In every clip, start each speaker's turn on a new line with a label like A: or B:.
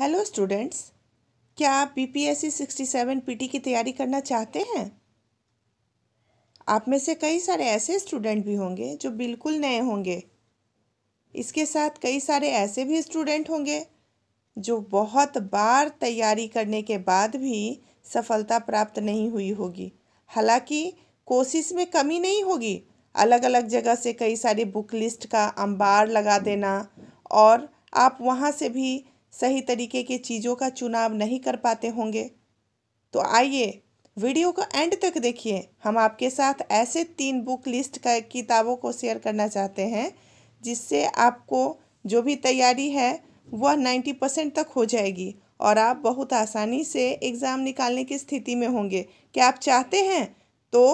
A: hello students क्या आप B P S C sixty seven P T की तैयारी करना चाहते हैं आप में से कई सारे ऐसे स्टूडेंट भी होंगे जो बिल्कुल नए होंगे इसके साथ कई सारे ऐसे भी स्टूडेंट होंगे जो बहुत बार तैयारी करने के बाद भी सफलता प्राप्त नहीं हुई होगी हालांकि कोशिश में कमी नहीं होगी अलग अलग जगह से कई सारे बुक लिस्ट का अंबार लगा देना और आप वहाँ से भी सही तरीके की चीज़ों का चुनाव नहीं कर पाते होंगे तो आइए वीडियो को एंड तक देखिए हम आपके साथ ऐसे तीन बुक लिस्ट का किताबों को शेयर करना चाहते हैं जिससे आपको जो भी तैयारी है वह नाइन्टी परसेंट तक हो जाएगी और आप बहुत आसानी से एग्ज़ाम निकालने की स्थिति में होंगे क्या आप चाहते हैं तो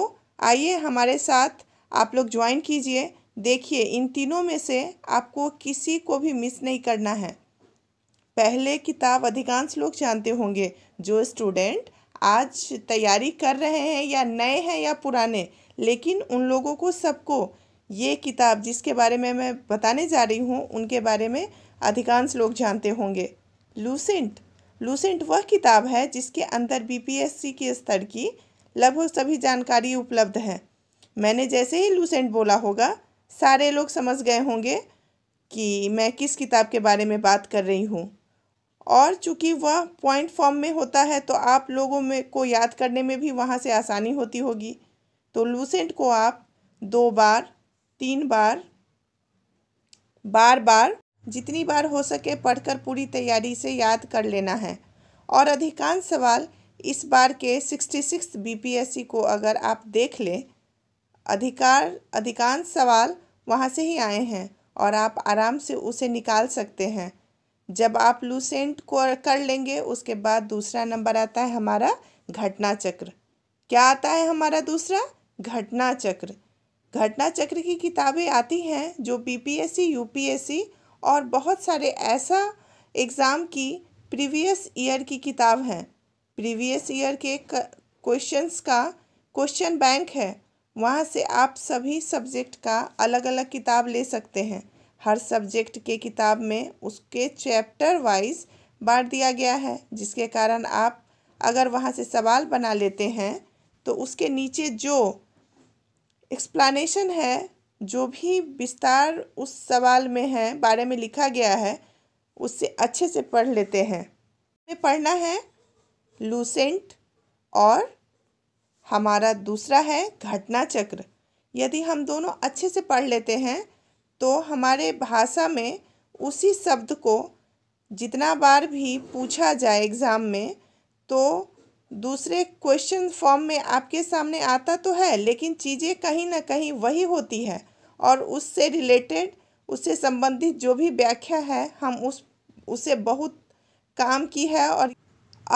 A: आइए हमारे साथ आप लोग ज्वाइन कीजिए देखिए इन तीनों में से आपको किसी को भी मिस नहीं करना है पहले किताब अधिकांश लोग जानते होंगे जो स्टूडेंट आज तैयारी कर रहे हैं या नए हैं या पुराने लेकिन उन लोगों को सबको ये किताब जिसके बारे में मैं बताने जा रही हूँ उनके बारे में अधिकांश लोग जानते होंगे लूसेंट लूसेंट वह किताब है जिसके अंदर बीपीएससी के स्तर की लगभग सभी जानकारी उपलब्ध है मैंने जैसे ही लूसेंट बोला होगा सारे लोग समझ गए होंगे कि मैं किस किताब के बारे में बात कर रही हूँ और चूँकि वह पॉइंट फॉर्म में होता है तो आप लोगों में को याद करने में भी वहाँ से आसानी होती होगी तो लूसेंट को आप दो बार तीन बार बार बार जितनी बार हो सके पढ़कर पूरी तैयारी से याद कर लेना है और अधिकांश सवाल इस बार के सिक्सटी सिक्स बी को अगर आप देख लें अधिकार अधिकांश सवाल वहाँ से ही आए हैं और आप आराम से उसे निकाल सकते हैं जब आप लूसेंट को कर लेंगे उसके बाद दूसरा नंबर आता है हमारा घटना चक्र क्या आता है हमारा दूसरा घटना चक्र घटना चक्र की किताबें आती हैं जो पीपीएससी यूपीएससी और बहुत सारे ऐसा एग्ज़ाम की प्रीवियस ईयर की किताब हैं प्रीवियस ईयर के क्वेश्चंस का क्वेश्चन बैंक है वहाँ से आप सभी सब्जेक्ट का अलग अलग किताब ले सकते हैं हर सब्जेक्ट के किताब में उसके चैप्टर वाइज बांट दिया गया है जिसके कारण आप अगर वहाँ से सवाल बना लेते हैं तो उसके नीचे जो एक्सप्लानेशन है जो भी विस्तार उस सवाल में है बारे में लिखा गया है उससे अच्छे से पढ़ लेते हैं हमें पढ़ना है लूसेंट और हमारा दूसरा है घटना चक्र यदि हम दोनों अच्छे से पढ़ लेते हैं तो हमारे भाषा में उसी शब्द को जितना बार भी पूछा जाए एग्ज़ाम में तो दूसरे क्वेश्चन फॉर्म में आपके सामने आता तो है लेकिन चीज़ें कहीं ना कहीं वही होती है और उससे रिलेटेड उससे संबंधित जो भी व्याख्या है हम उस उसे बहुत काम की है और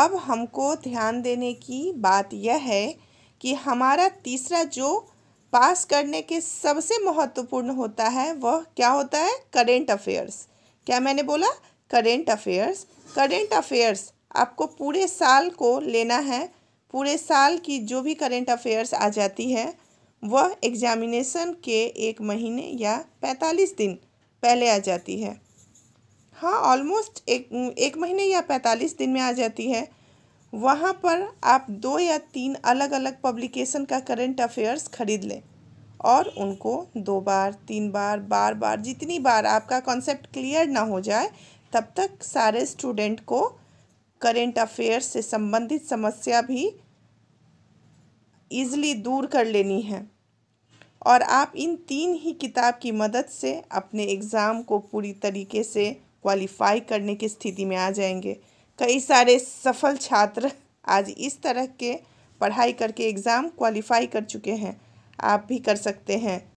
A: अब हमको ध्यान देने की बात यह है कि हमारा तीसरा जो पास करने के सबसे महत्वपूर्ण होता है वह क्या होता है करेंट अफेयर्स क्या मैंने बोला करेंट अफेयर्स करेंट अफेयर्स आपको पूरे साल को लेना है पूरे साल की जो भी करेंट अफेयर्स आ जाती है वह एग्जामिनेशन के एक महीने या पैंतालीस दिन पहले आ जाती है हाँ ऑलमोस्ट एक एक महीने या पैंतालीस दिन में आ जाती है वहाँ पर आप दो या तीन अलग अलग पब्लिकेशन का करेंट अफेयर्स ख़रीद लें और उनको दो बार तीन बार बार बार जितनी बार आपका कॉन्सेप्ट क्लियर ना हो जाए तब तक सारे स्टूडेंट को करेंट अफेयर्स से संबंधित समस्या भी ईज़िली दूर कर लेनी है और आप इन तीन ही किताब की मदद से अपने एग्ज़ाम को पूरी तरीके से क्वालिफ़ाई करने की स्थिति में आ जाएंगे कई सारे सफल छात्र आज इस तरह के पढ़ाई करके एग्ज़ाम क्वालिफ़ाई कर चुके हैं आप भी कर सकते हैं